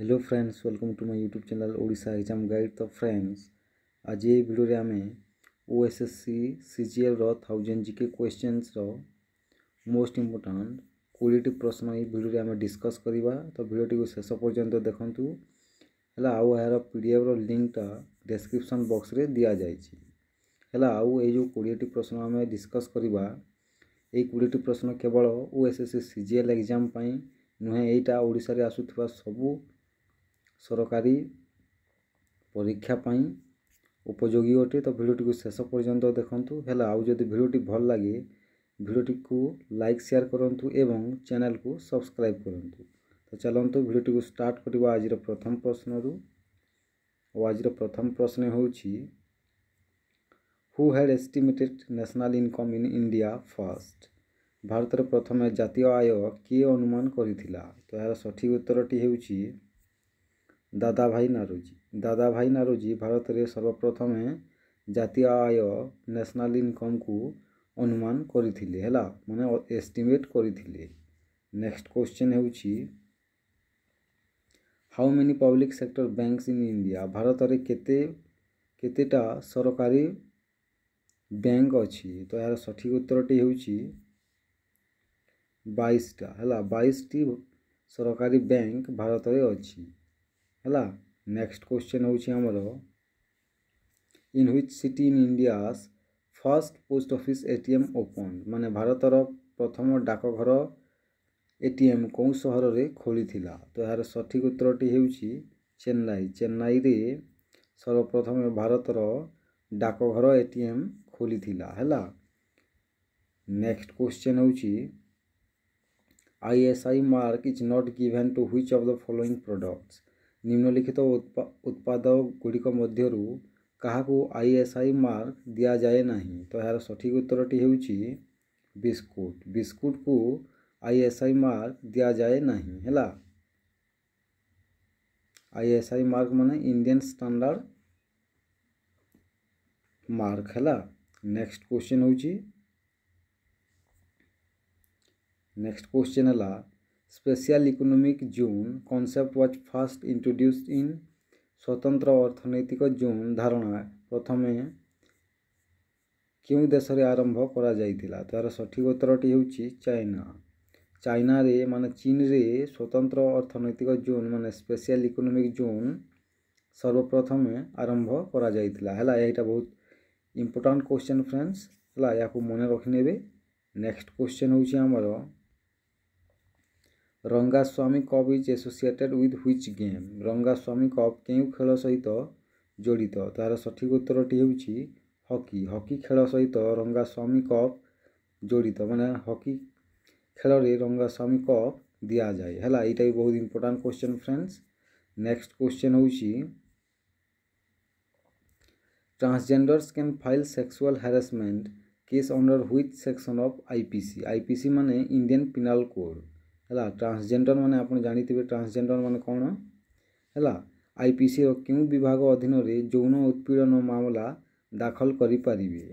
hello friends welcome to my YouTube channel Odisha exam guide तो friends आज ये video आम O S S C C G L राउजेंड GK question roast important कोड़ेटी प्रश्न ये video आम डिस्कस करवा तो भिडटी को शेष पर्यटन देखूँ है आउ यार पी डी एफ रिंकटा डेस्क्रिपन बक्स में दि जाएगा आउ यो कोड़ेटी प्रश्न आम डिस्कस करवा यही कोड़ेटी प्रश्न केवल O S S C C G L exam नुहे यहीटा ओडार आसूबा ସରକାରୀ ପରୀକ୍ଷା ପାଇଁ ଉପଯୋଗୀ ଅଟେ ତ ଭିଡ଼ିଓଟିକୁ ଶେଷ ପର୍ଯ୍ୟନ୍ତ ଦେଖନ୍ତୁ ହେଲା ଆଉ ଯଦି ଭିଡ଼ିଓଟି ଭଲ ଲାଗେ ଭିଡ଼ିଓଟିକୁ ଲାଇକ୍ ସେୟାର୍ କରନ୍ତୁ ଏବଂ ଚ୍ୟାନେଲ୍କୁ ସବସ୍କ୍ରାଇବ୍ କରନ୍ତୁ ତ ଚାଲନ୍ତୁ ଭିଡ଼ିଓଟିକୁ ଷ୍ଟାର୍ଟ କରିବା ଆଜିର ପ୍ରଥମ ପ୍ରଶ୍ନରୁ ଓ ଆଜିର ପ୍ରଥମ ପ୍ରଶ୍ନ ହେଉଛି who had estimated national income in India first ଭାରତର ପ୍ରଥମେ ଜାତୀୟ ଆୟ କିଏ ଅନୁମାନ କରିଥିଲା ତ ଏହାର ସଠିକ୍ ଉତ୍ତରଟି ହେଉଛି ଦାଦାଭାଇ নারুজি ଦାଦାଭାଇ নারুজি ଭାରତରେ ସର୍ବପ୍ରଥମେ ଜାତୀୟ ଆୟ ନ୍ୟାସନାଲ୍ ଇନକମ୍କୁ ଅନୁମାନ କରିଥିଲେ ହେଲା ମାନେ ଏଷ୍ଟିମେଟ୍ କରିଥିଲେ ନେକ୍ସଟ୍ କୋଶ୍ଚିନ୍ ହେଉଛି how many public sector banks in India ଭାରତରେ କେତେ କେତେଟା ସରକାରୀ ବ୍ୟାଙ୍କ ଅଛି ତ ଏହାର ସଠିକ୍ ଉତ୍ତରଟି ହେଉଛି ବାଇଶଟା ହେଲା ବାଇଶଟି ସରକାରୀ ବ୍ୟାଙ୍କ ଭାରତରେ ଅଛି ହେଲା ନେକ୍ସଟ କ୍ୱେଶ୍ଚନ୍ ହେଉଛି ଆମର in which city in India's first post office A T M open ମାନେ ଭାରତର ପ୍ରଥମ ଡାକଘର ଏ ଟି ଏମ୍ କେଉଁ ସହରରେ ଖୋଲିଥିଲା ତ ଏହାର ସଠିକ୍ ଉତ୍ତରଟି ହେଉଛି ଚେନ୍ନାଇ ଚେନ୍ନାଇରେ ସର୍ବପ୍ରଥମେ ଭାରତର ଡାକଘର ଏ ଟି ଏମ୍ ଖୋଲିଥିଲା ହେଲା ନେକ୍ସଟ କ୍ୱେଶ୍ଚନ୍ ହେଉଛି I S I mark is not given to which of the following products ନିମ୍ନଲିଖିତ ଉତ୍ପାଦଗୁଡ଼ିକ ମଧ୍ୟରୁ କାହାକୁ ଆଇ ଏସ୍ ଆଇ ମାର୍କ ଦିଆଯାଏ ନାହିଁ ତ ଏହାର ସଠିକ୍ ଉତ୍ତରଟି ହେଉଛି ବିସ୍କୁଟ୍ ବିସ୍କୁଟ୍କୁ ଆଇ ଏସ୍ ଆଇ ମାର୍କ ଦିଆଯାଏ ନାହିଁ ହେଲା ଆଇ ଏସ୍ ଆଇ ମାର୍କ ମାନେ ଇଣ୍ଡିଆନ୍ ଷ୍ଟାଣ୍ଡାର୍ଡ଼ ମାର୍କ ହେଲା ନେକ୍ସଟ କ୍ୱେଶ୍ଚନ୍ ହେଉଛି ନେକ୍ସଟ କ୍ୱେଶ୍ଚନ୍ ହେଲା special economic zone concept was first introduced in স্বতন্ত্র অর্থনৈতিক জোন ধারণা প্রথমে କେଉଁ ଦେଶରେ ଆରମ୍ଭ କରାଯାଇଥିଲା ତା'ର ସଠିକ୍ ଉତ୍ତରଟି ହେଉଛି ଚାଇନା ଚାଇନାରେ ମାନେ ଚୀନରେ ସ୍ୱତନ୍ତ୍ର ଅର୍ଥନୈତିକ ଜୋନ୍ ମାନେ ସ୍ପେଶିଆଲ୍ ଇକୋନୋମିକ୍ ଜୋନ୍ ସର୍ବପ୍ରଥମେ ଆରମ୍ଭ କରାଯାଇଥିଲା ହେଲା ଏଇଟା ବହୁତ ଇମ୍ପୋର୍ଟାଣ୍ଟ କ୍ୱେଶ୍ଚନ୍ ଫ୍ରେଣ୍ଡସ୍ ହେଲା ଏହାକୁ ମନେ ରଖିନେବେ ନେକ୍ସଟ କ୍ୱେଶ୍ଚନ୍ ହେଉଛି ଆମର Rangaswamy cup is associated with which game Rangaswamy cup କେଉଁ ଖେଳ ସହିତ ଜଡ଼ିତ ତାହାର ସଠିକ୍ ଉତ୍ତରଟି ହେଉଛି ହକି ହକି ଖେଳ ସହିତ ରଙ୍ଗାସ୍ୱାମୀ କପ୍ ଜଡ଼ିତ ମାନେ ହକି ଖେଳରେ ରଙ୍ଗାସ୍ୱାମୀ କପ୍ ଦିଆଯାଏ ହେଲା ଏଇଟା ବି ବହୁତ important question friends next question ହେଉଛି can file sexual transgenders case file sexual section of I P C I P C ମାନେ ଇଣ୍ଡିଆନ୍ ପିନାଲ୍ কোড ହେଲା ଟ୍ରାନ୍ସଜେଣ୍ଡର ମାନେ ଆପଣ ଜାଣିଥିବେ ଟ୍ରାନ୍ସଜେଣ୍ଡର ମାନେ କ'ଣ ହେଲା ଆଇପିସିର କେଉଁ ବିଭାଗ ଅଧୀନରେ ଯୌନ ଉତ୍ପୀଡ଼ନ ମାମଲା ଦାଖଲ କରିପାରିବେ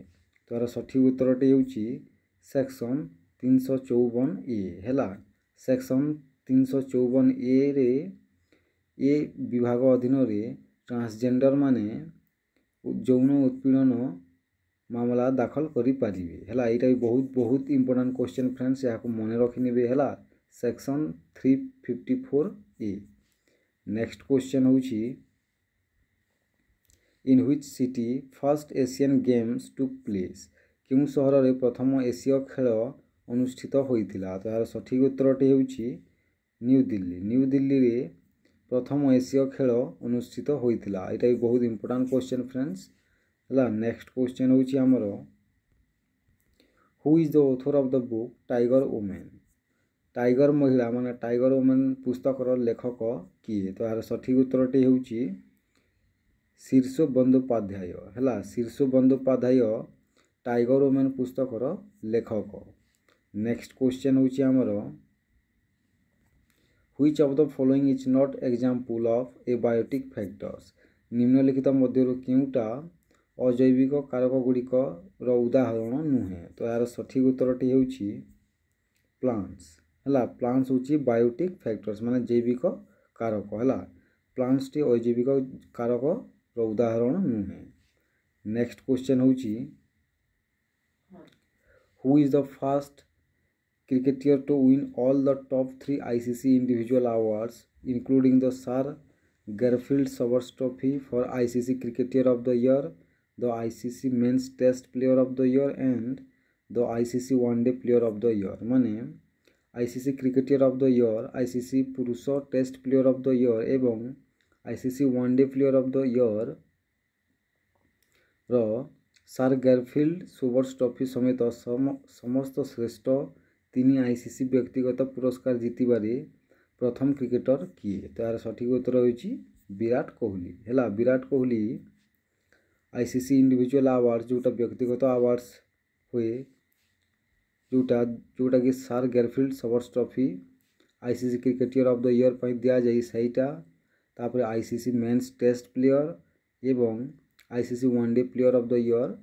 ତା'ର ସଠିକ୍ ଉତ୍ତରଟି ହେଉଛି ସେକ୍ସନ୍ ତିନିଶହ ଚଉବନ ଏ ହେଲା ସେକ୍ସନ୍ ତିନିଶହ ଚଉବନ ଏରେ ଏ ବିଭାଗ ଅଧୀନରେ ଟ୍ରାନ୍ସଜେଣ୍ଡରମାନେ ଯୌନ ଉତ୍ପୀଡ଼ନ ମାମଲା ଦାଖଲ କରିପାରିବେ ହେଲା ଏଇଟା ବି ବହୁତ ବହୁତ ଇମ୍ପୋର୍ଟାଣ୍ଟ କ୍ୱେଶ୍ଚନ୍ ଫ୍ରେଣ୍ଡସ୍ ଏହାକୁ ମନେ ରଖିନେବେ ହେଲା section three fifty four A next question ହେଉଛି in which city first Asian games took place କେଉଁ ସହରରେ ପ୍ରଥମ ଏସୀୟ ଖେଳ ଅନୁଷ୍ଠିତ ହୋଇଥିଲା ତ ଏହାର ସଠିକ୍ ଉତ୍ତରଟି ହେଉଛି ନ୍ୟୁଦିଲ୍ଲୀ ନ୍ୟୁଦିଲ୍ଲୀରେ ପ୍ରଥମ ଏସୀୟ ଖେଳ ଅନୁଷ୍ଠିତ ହୋଇଥିଲା ଏଇଟା ବି ବହୁତ ଇମ୍ପୋର୍ଟାଣ୍ଟ କ୍ୱେଶ୍ଚନ୍ ଫ୍ରେଣ୍ଡସ୍ ହେଲା ନେକ୍ସଟ କ୍ୱେଶ୍ଚନ୍ ହେଉଛି ଆମର who is the author of the book tiger women tiger ମହିଳା ମାନେ ଟାଇଗର ଓମେନ୍ ପୁସ୍ତକର ଲେଖକ କିଏ ତ ଏହାର ସଠିକ୍ ଉତ୍ତରଟି ହେଉଛି ଶୀର୍ଷ ବନ୍ଦୋପାଧ୍ୟାୟ ହେଲା ଶୀର୍ଷ ବନ୍ଦୋପାଧ୍ୟାୟ ଟାଇଗର ଓମେନ୍ ପୁସ୍ତକର ଲେଖକ ନେକ୍ସଟ କ୍ୱେଶ୍ଚନ୍ ହେଉଛି ଆମର which of the following is not example of abiotic factors ନିମ୍ନଲିଖିତ ମଧ୍ୟରୁ କେଉଁଟା ଅଜୈବିକ କାରକ ଗୁଡ଼ିକର ଉଦାହରଣ ନୁହେଁ ତ ଏହାର ସଠିକ୍ ଉତ୍ତରଟି ହେଉଛି ପ୍ଲାଣ୍ଟସ୍ है प्लांट्स हूँ बायोटिक फैक्टर्स मान जैविक कारक है प्लांट्स टी अजैविक कारक रदाहरण नुहे नेक्स्ट क्वेश्चन हूँ who is the first cricketer to win all the top three ICC individual awards including the Sir Garfield Sobers trophy for ICC cricketer of the year the ICC men's test player of the year and the ICC one day player of the year माने ICC cricketer of the year ICC পুরুষ test player of the year এবং ICC one day player of the year ର sir Garfield ସୁବର୍ସ trophy ସମେତ ସମସ୍ତ ଶ୍ରେଷ୍ଠ ତିନି ICC ବ୍ୟକ୍ତିଗତ ପୁରସ୍କାର ଜିତିବାରେ ପ୍ରଥମ କ୍ରିକେଟର କିଏ ତ ଏହାର ସଠିକ୍ ଉତ୍ତର ହେଉଛି ବିରାଟ କୋହଲି ହେଲା Virat Kohli ICC individual award ଯେଉଁଟା ବ୍ୟକ୍ତିଗତ ଆୱାର୍ଡ଼ସ୍ ହୁଏ जोटा जोटा कि Sir Garfield Sobers trophy ICC cricketer of the year पर दि जाए सहीटा तापर आईसीसी मेन्स टेस्ट प्लेयर एवं ICC one day player of the year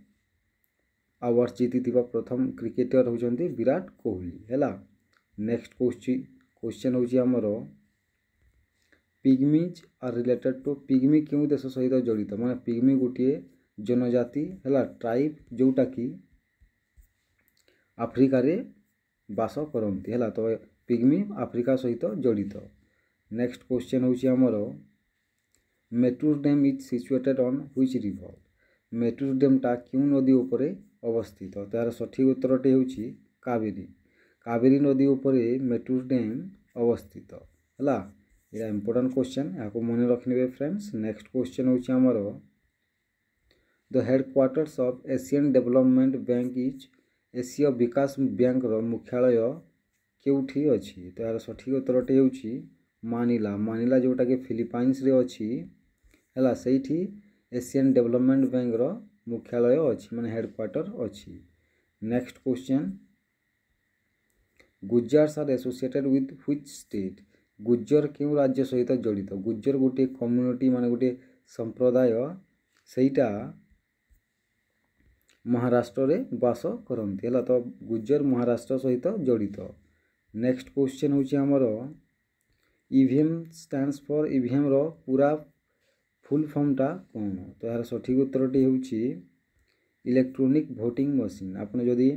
award जीति प्रथम क्रिकेटर होती विराट कोहली है नेक्स्ट क्वेश्चन हूँ आम pygmies are related to pygmy क्यों देश सहित जड़ित मैं पिग्मी गोटे जनजाति है ट्राइब जोटा कि ଆଫ୍ରିକାରେ ବାସ କରନ୍ତି ହେଲା ତ ପିଗ୍ମି ଆଫ୍ରିକା ସହିତ ଜଡ଼ିତ ନେକ୍ସଟ କୋଶ୍ଚିନ୍ ହେଉଛି ଆମର Mettur dam is situated on which river Mettur ଡ୍ୟାମ୍ଟା କେଉଁ ନଦୀ ଉପରେ ଅବସ୍ଥିତ ତାହାର ସଠିକ୍ ଉତ୍ତରଟି ହେଉଛି କାବେରୀ କାବେରୀ ନଦୀ ଉପରେ ମେଟୁର ଡ୍ୟାମ୍ ଅବସ୍ଥିତ ହେଲା ଏଇଟା ଇମ୍ପୋର୍ଟାଣ୍ଟ କୋଶ୍ଚିନ୍ ଏହାକୁ ମନେ ରଖିନେବେ ଫ୍ରେଣ୍ଡସ୍ ନେକ୍ସଟ କୋଶ୍ଚିନ୍ ହେଉଛି ଆମର the headquarters of Asian Development Bank is ଏସୀୟ ବିକାଶ ବ୍ୟାଙ୍କର ମୁଖ୍ୟାଳୟ କେଉଁଠି ଅଛି ତ ଏହାର ସଠିକ୍ ଉତ୍ତରଟି ହେଉଛି ମାନିଲା ମାନିଲା ଯେଉଁଟାକି ଫିଲିପାଇନ୍ସରେ ଅଛି ହେଲା ସେଇଠି ଏସିଆନ୍ ଡେଭଲପମେଣ୍ଟ ବ୍ୟାଙ୍କର ମୁଖ୍ୟାଳୟ ଅଛି ମାନେ ହେଡ଼କ୍ୱାର୍ଟର ଅଛି next question Gujjars are associated with which state Gujjar କେଉଁ ରାଜ୍ୟ ସହିତ ଜଡ଼ିତ ଗୁଜର ଗୋଟିଏ କମ୍ୟୁନିଟି ମାନେ ଗୋଟିଏ ସମ୍ପ୍ରଦାୟ ସେଇଟା ମହାରାଷ୍ଟ୍ରରେ ବାସ କରନ୍ତି ହେଲା ତ ଗୁଜର ମହାରାଷ୍ଟ୍ର ସହିତ ଜଡ଼ିତ ନେକ୍ସଟ କ୍ୱେଶ୍ଚିନ୍ ହେଉଛି ଆମର ଇଭିଏମ୍ ଷ୍ଟାଣ୍ଡସ୍ ଫର୍ ଇଭିଏମ୍ର ପୁରା ଫୁଲ୍ ଫର୍ମଟା କ'ଣ ତ ଏହାର ସଠିକ୍ ଉତ୍ତରଟି ହେଉଛି ଇଲେକ୍ଟ୍ରୋନିକ୍ ଭୋଟିଂ ମେସିନ୍ ଆପଣ ଯଦି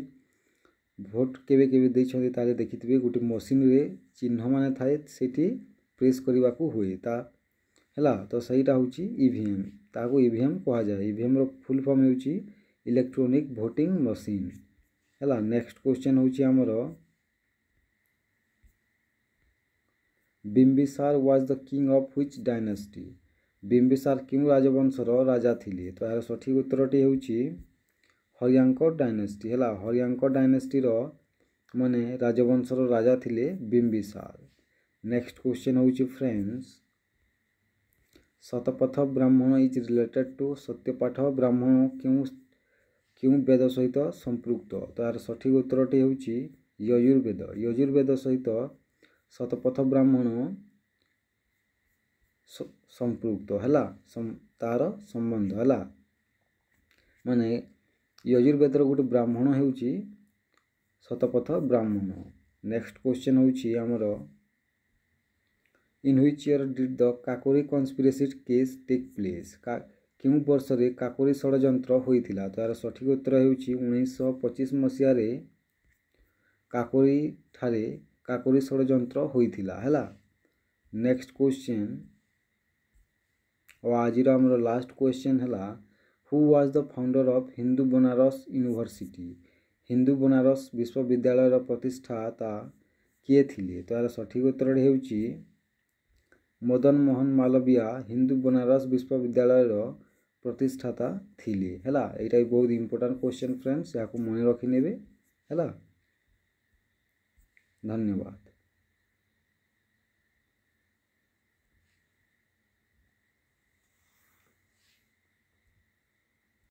ଭୋଟ୍ କେବେ କେବେ ଦେଇଛନ୍ତି ତାହେଲେ ଦେଖିଥିବେ ଗୋଟେ ମେସିନ୍ରେ ଚିହ୍ନମାନେ ଥାଏ ସେଠି ପ୍ରେସ୍ କରିବାକୁ ହୁଏ ତା ହେଲା ତ ସେଇଟା ହେଉଛି ଇଭିଏମ୍ ତାହାକୁ ଇଭିଏମ୍ କୁହାଯାଏ ଇଭିଏମ୍ର ଫୁଲ୍ ଫର୍ମ ହେଉଛି ଇଲେକ୍ଟ୍ରୋନିକ୍ ଭୋଟିଂ ମେସିନ୍ ହେଲା ନେକ୍ସଟ କ୍ୱେଶ୍ଚନ୍ ହେଉଛି ଆମର Bimbisara was the king of which dynasty Bimbisara କେଉଁ ରାଜବଂଶର ରାଜା ଥିଲେ ତ ଏହାର ସଠିକ୍ ଉତ୍ତରଟି ହେଉଛି ହରିୟାଙ୍କ ଡାଇନାଷ୍ଟି ହେଲା ହରିୟାଙ୍କ ଡାଇନାଷ୍ଟିର ମାନେ ରାଜବଂଶର ରାଜା ଥିଲେ ବିମ୍ବିସାର ନେକ୍ସଟ କ୍ୱେଶ୍ଚନ୍ ହେଉଛି friends Shatapatha Brahmana is related to Shatapatha Brahmana କେଉଁ କେଉଁ ବେଦ ସହିତ ସମ୍ପୃକ୍ତ ତାହାର ସଠିକ୍ ଉତ୍ତରଟି ହେଉଛି ୟଜୁର୍ବେଦ ୟଜୁର୍ବେଦ ସହିତ ଶତପଥ ବ୍ରାହ୍ମଣ ସମ୍ପୃକ୍ତ ହେଲା ତାର ସମ୍ବନ୍ଧ ହେଲା ମାନେ ୟଜୁର୍ବେଦର ଗୋଟେ ବ୍ରାହ୍ମଣ ହେଉଛି ଶତପଥ ବ୍ରାହ୍ମଣ ନେକ୍ସଟ କ୍ୱେଶ୍ଚିନ୍ ହେଉଛି ଆମର in which year did the Kakori conspiracy case take place କା କେଉଁ ବର୍ଷରେ କାକୁରି ଷଡ଼ଯନ୍ତ୍ର ହୋଇଥିଲା ତାହାର ସଠିକ ଉତ୍ତର ହେଉଛି ଉଣେଇଶହ ପଚିଶ ମସିହାରେ କାକୁରି ଠାରେ କାକୁରି ଷଡ଼ଯନ୍ତ୍ର ହୋଇଥିଲା ହେଲା ନେକ୍ସଟ କୋଶ୍ଚିନ୍ ଓ ଆଜିର ଆମର ଲାଷ୍ଟ କୋଶ୍ଚିନ୍ ହେଲା who was the founder of Hindu Banaras university Hindu Banaras ବିଶ୍ୱବିଦ୍ୟାଳୟର ପ୍ରତିଷ୍ଠାତା କିଏ ଥିଲେ ତାହାର ସଠିକ ଉତ୍ତରଟି ହେଉଛି ମଦନ ମୋହନ ମାଲବିୟା ହିନ୍ଦୁ ବନାରସ ବିଶ୍ୱବିଦ୍ୟାଳୟର ପ୍ରତିଷ୍ଠାତା ଥିଲେ ହେଲା ଏଇଟା ବି ବହୁତ ଇମ୍ପୋର୍ଟାଣ୍ଟ କ୍ୱେଶ୍ଚନ୍ ଫ୍ରେଣ୍ଡସ୍ ଏହାକୁ ମନେ ରଖିନେବେ ହେଲା ଧନ୍ୟବାଦ